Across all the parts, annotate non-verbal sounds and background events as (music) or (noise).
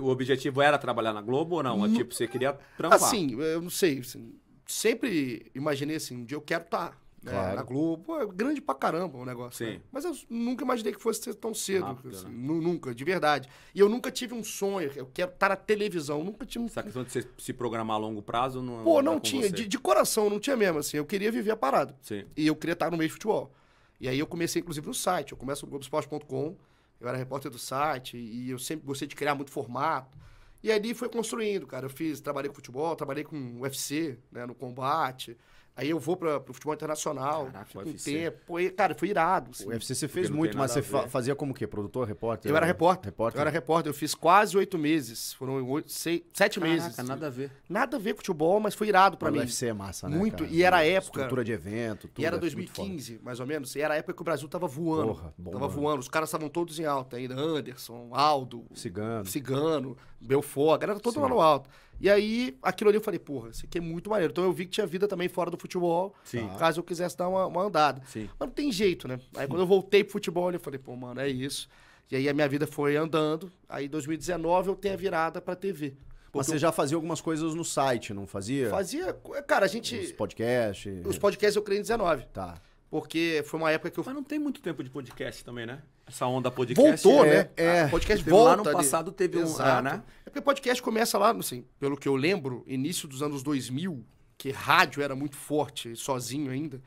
O objetivo era trabalhar na Globo ou é não? tipo, você queria trampar? Assim, eu não sei. Assim, sempre imaginei assim, um dia eu quero estar tá, né, claro. na Globo. é grande pra caramba o negócio. Né? Mas eu nunca imaginei que fosse ser tão cedo. Rápido, assim, né? Nunca, de verdade. E eu nunca tive um sonho, eu quero estar tá na televisão. Eu nunca tive um... Essa questão de você se programar a longo prazo não é Pô, não, tinha. De, de, coração, não tinha mesmo. assim. Eu queria viver a parada. Sim. E eu queria estar tá no meio de futebol. E aí eu comecei, inclusive, no site. Eu começo no Globoesporte.com.br eu era repórter do site e eu sempre gostei de criar muito formato. E ali foi construindo, cara. Eu fiz, trabalhei com futebol, trabalhei com UFC, né, no combate. Aí eu vou para o futebol internacional, Caraca, um tempo. E, cara, foi irado. Assim. O UFC você fez muito, mas você fazia como que? Produtor, repórter? Eu era repórter. repórter. Eu era repórter. Eu fiz quase oito meses. Foram oito, seis, sete Caraca, meses. nada a ver. Nada a ver com futebol, mas foi irado para mim. O UFC é massa, né? Muito. Cara? E era a época... Estrutura de evento, tudo. E era 2015, é mais ou menos. E era a época que o Brasil tava voando. Porra, bom, tava mano. voando. Os caras estavam todos em alta ainda. Anderson, Aldo... Cigano. Cigano, Belfort. A galera toda lá no alto. E aí, aquilo ali eu falei, porra, isso aqui é muito maneiro. Então eu vi que tinha vida também fora do futebol, Sim. caso eu quisesse dar uma, uma andada. Sim. Mas não tem jeito, né? Aí quando eu voltei pro futebol, eu falei, pô, mano, é isso. E aí a minha vida foi andando. Aí em 2019 eu tenho a virada pra TV. Mas você já fazia algumas coisas no site, não fazia? Fazia. Cara, a gente. Os podcasts. Os podcasts eu criei em 19. Tá. Porque foi uma época que eu. Mas não tem muito tempo de podcast também, né? Essa onda podcast. Voltou, é, né? É. é. Ah, podcast volta. Lá no passado teve um. Ah, né? É porque podcast começa lá, assim, pelo que eu lembro, início dos anos 2000 que rádio era muito forte, sozinho ainda,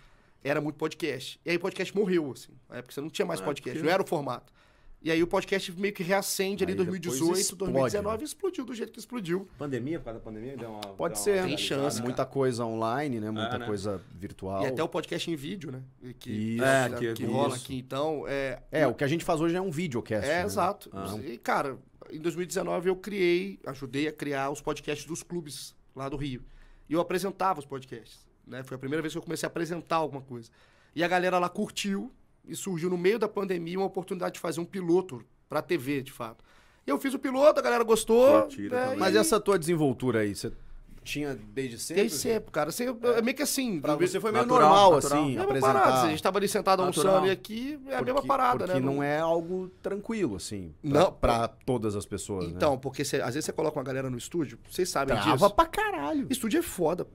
era muito podcast. E aí o podcast morreu, assim. Na época você não tinha mais ah, é podcast, porque... não era o formato. E aí o podcast meio que reacende aí ali em 2018, explode, 2019 né? explodiu do jeito que explodiu. Pandemia, por causa da pandemia, deu uma. Pode deu ser, uma né? tem chance. Né? Muita coisa online, né? Muita ah, né? coisa virtual. E até o podcast em vídeo, né? E que, isso, é, que, que é rola isso. aqui. Então. É, é, e... o que a gente faz hoje é um videocast. É, né? exato. Ah. E, cara, em 2019 eu criei, ajudei a criar os podcasts dos clubes lá do Rio. E eu apresentava os podcasts. Né? Foi a primeira vez que eu comecei a apresentar alguma coisa. E a galera lá curtiu e surgiu no meio da pandemia uma oportunidade de fazer um piloto para TV, de fato. E eu fiz o piloto, a galera gostou. Né? Tá Mas e essa tua desenvoltura aí, você tinha desde sempre? Desde sempre, cara. Assim, é. Meio que assim. Pra você foi meio natural, normal, natural, assim. É a mesma parada. A gente tava ali sentado um almoçando e aqui é a mesma parada, porque né? Porque não é algo tranquilo, assim. Pra, não. Pra todas as pessoas. Né? Então, né? porque cê, às vezes você coloca uma galera no estúdio, vocês sabem Trava disso. Trava pra caralho. Estúdio é foda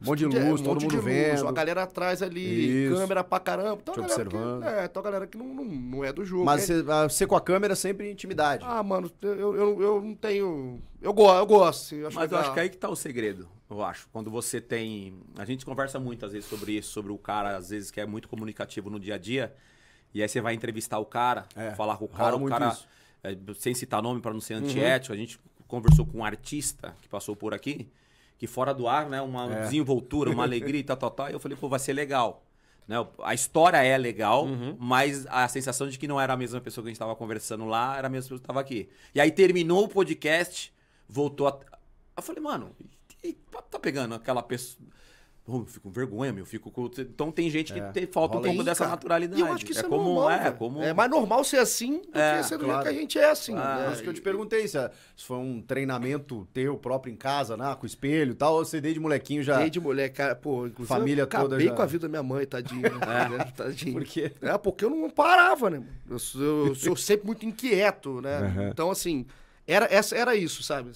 um monte de luz, é, um todo mundo vendo. Luz, a galera atrás ali, Isso. câmera pra caramba. Então, Te observando. Que, é, então a galera que não, não, não é do jogo. Mas é... você ah, com a câmera sempre intimidade. Ah, mano, eu, eu, eu não tenho. Eu, gosto eu gosto. Eu Mas eu acho que aí que tá o segredo, eu acho. Quando você tem. A gente conversa muito às vezes sobre isso, sobre o cara, às vezes, que é muito comunicativo no dia a dia. E aí você vai entrevistar o cara, é, falar com o cara, o cara. É, sem citar nome para não ser uhum. antiético, uhum. a gente conversou com um artista que passou por aqui que fora do ar, né? Uma é. desenvoltura, uma alegria e tal, tal, tal. E eu falei, pô, vai ser legal. Né? A história é legal, uhum. mas a sensação de que não era a mesma pessoa que a gente estava conversando lá, era a mesma pessoa que estava aqui. E aí terminou o podcast, voltou a. Eu falei, mano, tá pegando aquela pessoa eu fico com vergonha, meu, fico com... Então tem gente que é. tem, falta Rola um pouco aí, dessa cara. naturalidade. E eu acho que isso é, é comum, normal, é, comum. É mais normal ser assim do é, que ser do claro. jeito que a gente é assim. Ah, Acho né? é que eu te perguntei se, é, se, foi um treinamento teu próprio em casa, né? com espelho e tal, ou você desde molequinho já... Desde moleque, cara, pô, inclusive Família eu acabei toda já... com a vida da minha mãe, tadinha. Né? (laughs) É. tadinha. Por quê? É, porque eu não parava, né? Eu sou, eu sou (laughs) sempre muito inquieto, né? Uhum. Então, assim, era, essa, era isso, sabe?